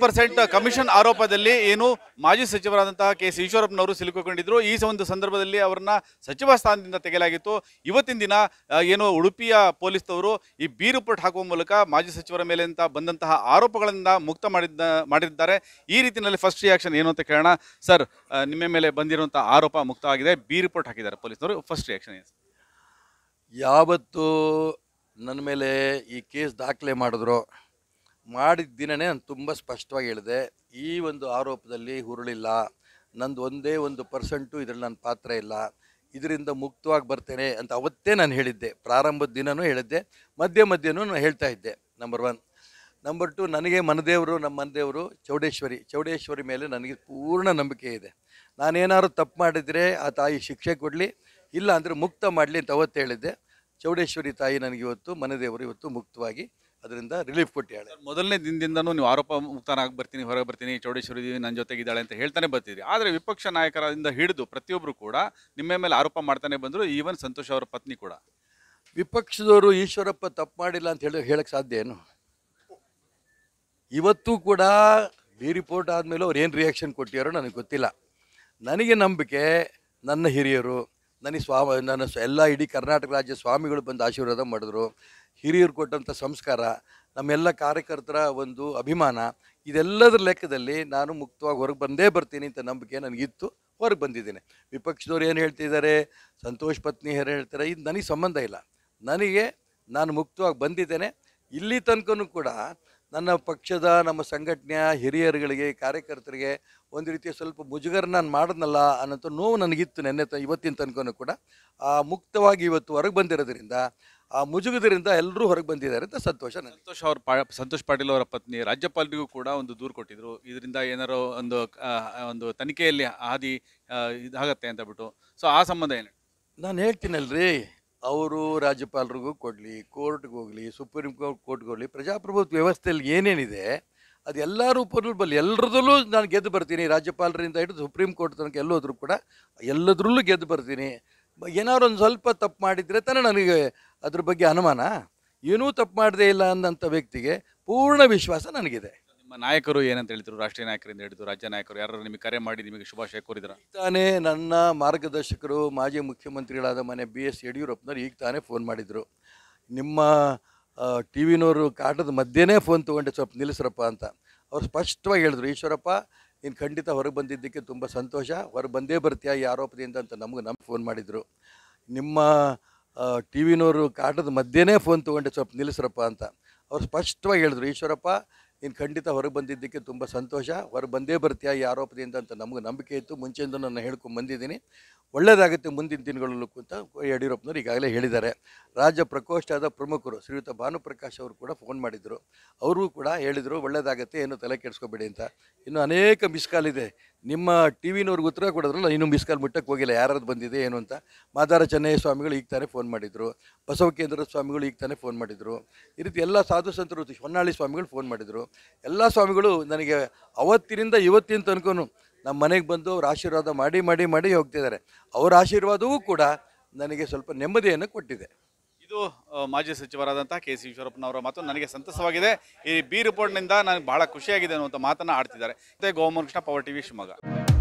percent commission ಆರೋಪದಲ್ಲಿ ಏನು ಮಾಜಿ ಸಚಿವರಾದಂತಹ ಕೆ ಸಿ ಈಶ್ವರಪ್ಪನವರು ಸಿಲುಕೊಂಡಿದ್ರು ಈ ಒಂದು ಸಂದರ್ಭದಲ್ಲಿ ಅವರನ್ನ ಸಚಿವ ಸ್ಥಾನದಿಂದ ತೆಗೆಯಲಾಗಿತ್ತು ಇವತ್ತಿನ ದಿನ ಏನು ಉಡುಪಿಯ ಪೊಲೀಸ್ನವರು ಈ ಬಿ ರಿಪೋರ್ಟ್ ಹಾಕುವ ಮೂಲಕ ಮಾಜಿ ಸಚಿವರ ಮೇಲೆ ಅಂತ ಬಂದಂತಹ ಆರೋಪಗಳಿಂದ ಮುಕ್ತ ಮಾಡಿದ್ದ ಮಾಡಿದ್ದಾರೆ ಈ ರೀತಿಯಲ್ಲಿ ಫಸ್ಟ್ ರಿಯಾಕ್ಷನ್ ಏನು ಅಂತ ಕೇಳೋಣ ಸರ್ ನಿಮ್ಮ ಮೇಲೆ ಬಂದಿರುವಂತಹ ಆರೋಪ ಮುಕ್ತ ಆಗಿದೆ ಬಿ ರಿಪೋರ್ಟ್ ಹಾಕಿದ್ದಾರೆ ಪೊಲೀಸ್ನವರು ಫಸ್ಟ್ ರಿಯಾಕ್ಷನ್ ಏನು ಯಾವತ್ತು ನನ್ನ ಮೇಲೆ ಈ ಕೇಸ್ ದಾಖಲೆ ಮಾಡಿದ್ರು ಮಾಡಿದ ದಿನನೇ ನಾನು ತುಂಬ ಸ್ಪಷ್ಟವಾಗಿ ಹೇಳಿದೆ ಈ ಒಂದು ಆರೋಪದಲ್ಲಿ ಹುರುಳಿಲ್ಲ ನಂದು ಒಂದೇ ಒಂದು ಪರ್ಸೆಂಟು ಇದರಲ್ಲಿ ನನ್ನ ಪಾತ್ರ ಇಲ್ಲ ಇದರಿಂದ ಮುಕ್ತವಾಗಿ ಬರ್ತೇನೆ ಅಂತ ಅವತ್ತೇ ನಾನು ಹೇಳಿದ್ದೆ ಪ್ರಾರಂಭದ ದಿನವೂ ಹೇಳಿದ್ದೆ ಮಧ್ಯೆ ಮಧ್ಯನೂ ನಾನು ಹೇಳ್ತಾ ಇದ್ದೆ ನಂಬರ್ ಒನ್ ನಂಬರ್ ಟು ನನಗೆ ಮನದೇವರು ನಮ್ಮ ಮನದೇವರು ಚೌಡೇಶ್ವರಿ ಚೌಡೇಶ್ವರಿ ಮೇಲೆ ನನಗೆ ಪೂರ್ಣ ನಂಬಿಕೆ ಇದೆ ನಾನೇನಾದ್ರೂ ತಪ್ಪು ಮಾಡಿದರೆ ಆ ತಾಯಿ ಶಿಕ್ಷೆ ಕೊಡಲಿ ಇಲ್ಲ ಅಂದರೆ ಮುಕ್ತ ಮಾಡಲಿ ಅಂತ ಅವತ್ತು ಹೇಳಿದ್ದೆ ಚೌಡೇಶ್ವರಿ ತಾಯಿ ನನಗಿವತ್ತು ಮನದೇವರು ಇವತ್ತು ಮುಕ್ತವಾಗಿ ಅದರಿಂದ ರಿಲೀಫ್ ಕೊಟ್ಟಿದ್ದಾಳೆ ಮೊದಲನೇ ದಿನದಿಂದನೂ ನೀವು ಆರೋಪ ಮುಕ್ತನಾಗಿ ಬರ್ತೀನಿ ಹೊರಗೆ ಬರ್ತೀನಿ ಚೌಡೇಶ್ವರಿ ನನ್ನ ಜೊತೆಗಿದ್ದಾಳೆ ಅಂತ ಹೇಳ್ತಾನೆ ಬರ್ತಿದ್ರಿ ಆದರೆ ವಿಪಕ್ಷ ನಾಯಕರಿಂದ ಹಿಡಿದು ಪ್ರತಿಯೊಬ್ಬರು ಕೂಡ ನಿಮ್ಮ ಮೇಲೆ ಆರೋಪ ಮಾಡ್ತಾನೆ ಬಂದರು ಈವನ್ ಸಂತೋಷ್ ಅವರ ಪತ್ನಿ ಕೂಡ ವಿಪಕ್ಷದವರು ಈಶ್ವರಪ್ಪ ತಪ್ಪು ಮಾಡಿಲ್ಲ ಅಂತ ಹೇಳಿ ಹೇಳಕ್ಕೆ ಸಾಧ್ಯ ಏನು ಇವತ್ತು ಕೂಡ ಈ ರಿಪೋರ್ಟ್ ಆದಮೇಲೆ ಅವ್ರು ಏನು ರಿಯಾಕ್ಷನ್ ಕೊಟ್ಟಿಯಾರೋ ನನಗೆ ಗೊತ್ತಿಲ್ಲ ನನಗೆ ನಂಬಿಕೆ ನನ್ನ ಹಿರಿಯರು ನನಗೆ ಸ್ವಾಮಿ ನನ್ನ ಎಲ್ಲ ಇಡೀ ಕರ್ನಾಟಕ ರಾಜ್ಯ ಸ್ವಾಮಿಗಳು ಬಂದು ಆಶೀರ್ವಾದ ಮಾಡಿದ್ರು ಹಿರಿಯರು ಕೊಟ್ಟಂಥ ಸಂಸ್ಕಾರ ನಮ್ಮೆಲ್ಲ ಕಾರ್ಯಕರ್ತರ ಒಂದು ಅಭಿಮಾನ ಇದೆಲ್ಲದರ ಲೆಕ್ಕದಲ್ಲಿ ನಾನು ಮುಕ್ತವಾಗಿ ಹೊರಗೆ ಬಂದೇ ಬರ್ತೀನಿ ಅಂತ ನಂಬಿಕೆ ನನಗಿತ್ತು ಹೊರಗೆ ಬಂದಿದ್ದೇನೆ ವಿಪಕ್ಷದವ್ರು ಏನು ಹೇಳ್ತಿದ್ದಾರೆ ಸಂತೋಷ್ ಪತ್ನಿ ಏನು ಹೇಳ್ತಾರೆ ಇದು ನನಗೆ ಸಂಬಂಧ ಇಲ್ಲ ನನಗೆ ನಾನು ಮುಕ್ತವಾಗಿ ಬಂದಿದ್ದೇನೆ ಇಲ್ಲಿ ತನಕನೂ ಕೂಡ ನನ್ನ ಪಕ್ಷದ ನಮ್ಮ ಸಂಘಟನೆಯ ಹಿರಿಯರುಗಳಿಗೆ ಕಾರ್ಯಕರ್ತರಿಗೆ ಒಂದು ರೀತಿಯ ಸ್ವಲ್ಪ ಮುಜುಗರ ನಾನು ಮಾಡಿದ್ನಲ್ಲ ಅನ್ನೋಂಥ ನೋವು ನನಗಿತ್ತು ನೆನ್ನೆ ತ ಇವತ್ತಿನ ತನಕನೂ ಕೂಡ ಮುಕ್ತವಾಗಿ ಇವತ್ತು ಹೊರಗೆ ಬಂದಿರೋದ್ರಿಂದ ಆ ಮುಜುಗದರಿಂದ ಎಲ್ಲರೂ ಹೊರಗೆ ಬಂದಿದ್ದಾರೆ ಅಂತ ಸಂತೋಷ ಸಂತೋಷ್ ಅವ್ರ ಪಾ ಸಂತೋಷ್ ಪಾಟೀಲ್ ಅವರ ಪತ್ನಿ ರಾಜ್ಯಪಾಲರಿಗೂ ಕೂಡ ಒಂದು ದೂರು ಕೊಟ್ಟಿದ್ರು ಇದರಿಂದ ಏನಾರೋ ಒಂದು ಒಂದು ತನಿಖೆಯಲ್ಲಿ ಹಾದಿ ಇದಾಗತ್ತೆ ಅಂತ ಬಿಟ್ಟು ಸೊ ಆ ಸಂಬಂಧ ಏನು ನಾನು ಹೇಳ್ತೀನಲ್ರಿ ಅವರು ರಾಜ್ಯಪಾಲರಿಗೂ ಕೊಡಲಿ ಕೋರ್ಟ್ಗೆ ಹೋಗಲಿ ಸುಪ್ರೀಂ ಕೋರ್ಟ್ ಕೋರ್ಟ್ಗೆ ಹೋಗಲಿ ಪ್ರಜಾಪ್ರಭುತ್ವ ವ್ಯವಸ್ಥೆಯಲ್ಲಿ ಏನೇನಿದೆ ಅದು ಎಲ್ಲ ರೂಪದಲ್ಲೂ ಬಲ್ಲಿ ಎಲ್ಲರದಲ್ಲೂ ನಾನು ಗೆದ್ದು ಬರ್ತೀನಿ ರಾಜ್ಯಪಾಲರಿಂದ ಹಿಡಿದು ಸುಪ್ರೀಂ ಕೋರ್ಟ್ ತನಕ ಎಲ್ಲೋದ್ರೂ ಕೂಡ ಎಲ್ಲದರಲ್ಲೂ ಗೆದ್ದು ಬರ್ತೀನಿ ಏನಾದ್ರು ಒಂದು ಸ್ವಲ್ಪ ತಪ್ಪು ಮಾಡಿದರೆ ತಾನೇ ನನಗೆ ಅದ್ರ ಬಗ್ಗೆ ಅನುಮಾನ ಏನೂ ತಪ್ಪು ಮಾಡದೇ ಇಲ್ಲ ಅಂದಂಥ ವ್ಯಕ್ತಿಗೆ ಪೂರ್ಣ ವಿಶ್ವಾಸ ನನಗಿದೆ ನಾಯಕರು ಏನಂತ ಹೇಳಿದ್ರು ರಾಷ್ಟ್ರೀಯ ನಾಯಕರಿಂದ ಹಿಡಿದು ರಾಜ್ಯ ನಾಯಕರು ಯಾರು ನಿಮಗೆ ಕರೆ ಮಾಡಿ ನಿಮಗೆ ಶುಭಾಶಯ ಕೋರಿದ್ರ ತಾನೇ ನನ್ನ ಮಾರ್ಗದರ್ಶಕರು ಮಾಜಿ ಮುಖ್ಯಮಂತ್ರಿಗಳಾದ ಮನೆ ಬಿ ಎಸ್ ಯಡಿಯೂರಪ್ಪನವರು ಈಗ ತಾನೇ ಫೋನ್ ಮಾಡಿದರು ನಿಮ್ಮ ಟಿ ವಿನವರು ಕಾಟದ ಮಧ್ಯೆನೇ ಫೋನ್ ತೊಗೊಂಡೆ ಸ್ವಲ್ಪ ನಿಲ್ಲಿಸ್ರಪ್ಪ ಅಂತ ಅವ್ರು ಸ್ಪಷ್ಟವಾಗಿ ಹೇಳಿದ್ರು ಈಶ್ವರಪ್ಪ ನೀನು ಖಂಡಿತ ಹೊರಗೆ ಬಂದಿದ್ದಕ್ಕೆ ತುಂಬ ಸಂತೋಷ ಹೊರಗೆ ಬಂದೇ ಬರ್ತೀಯಾ ಈ ಆರೋಪದಿಂದ ಅಂತ ನಮಗೆ ನಮ್ಗೆ ಫೋನ್ ಮಾಡಿದರು ನಿಮ್ಮ ಟಿ ವಿನವರು ಕಾಟದ ಮಧ್ಯೆನೇ ಫೋನ್ ತೊಗೊಂಡೆ ಸ್ವಲ್ಪ ನಿಲ್ಲಿಸ್ರಪ್ಪ ಅಂತ ಅವ್ರು ಸ್ಪಷ್ಟವಾಗಿ ಹೇಳಿದ್ರು ಈಶ್ವರಪ್ಪ ನೀನು ಖಂಡಿತ ಹೊರಗೆ ಬಂದಿದ್ದಕ್ಕೆ ತುಂಬ ಸಂತೋಷ ಹೊರಗೆ ಬಂದೇ ಬರ್ತೀಯ ಈ ಆರೋಪದಿಂದ ಅಂತ ನಮಗೆ ನಂಬಿಕೆ ಇತ್ತು ಮುಂಚೆಯಿಂದ ನಾನು ಹೇಳ್ಕೊಂಡು ಬಂದಿದ್ದೀನಿ ಒಳ್ಳೆಯದಾಗುತ್ತೆ ಮುಂದಿನ ದಿನಗಳಲ್ಲೂ ಅಂತ ಯಡಿಯೂರಪ್ಪನವರು ಈಗಾಗಲೇ ಹೇಳಿದ್ದಾರೆ ರಾಜ್ಯ ಪ್ರಕೋಷ್ಠದ ಪ್ರಮುಖರು ಶ್ರೀಯುತ ಭಾನುಪ್ರಕಾಶ್ ಅವರು ಕೂಡ ಫೋನ್ ಮಾಡಿದರು ಅವರು ಕೂಡ ಹೇಳಿದರು ಒಳ್ಳೆಯದಾಗುತ್ತೆ ಏನು ತಲೆ ಕೆಡಿಸ್ಕೋಬೇಡಿ ಅಂತ ಇನ್ನು ಅನೇಕ ಮಿಸ್ ಕಾಲ್ ಇದೆ ನಿಮ್ಮ ಟಿ ವಿನವ್ರಿಗೆ ಉತ್ತರ ಕೊಡೋದ್ರಲ್ಲ ಇನ್ನೂ ಮಿಸ್ ಕಾಲ್ ಮುಟ್ಟಕ್ಕೆ ಹೋಗಿಲ್ಲ ಯಾರಾದ್ರು ಬಂದಿದೆ ಏನು ಅಂತ ಮಾದಾರ ಚೆನ್ನಯ್ಯ ಸ್ವಾಮಿಗಳು ಈಗ ತಾನೇ ಫೋನ್ ಮಾಡಿದರು ಬಸವ ಸ್ವಾಮಿಗಳು ಈಗ ತಾನೇ ಫೋನ್ ಮಾಡಿದರು ಈ ರೀತಿ ಎಲ್ಲ ಸಾಧು ಸಂತರು ಹೊನ್ನಾಳಿ ಸ್ವಾಮಿಗಳು ಫೋನ್ ಮಾಡಿದರು ಎಲ್ಲ ಸ್ವಾಮಿಗಳು ನನಗೆ ಅವತ್ತಿನಿಂದ ಇವತ್ತಿನ ತನಕ ನಮ್ಮ ಮನೆಗೆ ಬಂದು ಅವ್ರ ಆಶೀರ್ವಾದ ಮಾಡಿ ಮಾಡಿ ಮಾಡಿ ಹೋಗ್ತಿದ್ದಾರೆ ಅವರ ಆಶೀರ್ವಾದವೂ ಕೂಡ ನನಗೆ ಸ್ವಲ್ಪ ನೆಮ್ಮದಿಯನ್ನು ಕೊಟ್ಟಿದೆ ಇದು ಮಾಜಿ ಸಚಿವರಾದಂಥ ಕೆ ಸಿ ಈಶ್ವರಪ್ಪನವರ ಮಾತು ನನಗೆ ಸಂತಸವಾಗಿದೆ ಈ ಬಿ ರಿಪೋರ್ಟ್ನಿಂದ ನನಗೆ ಭಾಳ ಖುಷಿಯಾಗಿದೆ ಅನ್ನುವಂಥ ಮಾತನ್ನು ಆಡ್ತಿದ್ದಾರೆ ಮತ್ತೆ ಗೋಮೃಷ್ಣ ಪವರ್ ವಿ ಶಿವಮೊಗ್ಗ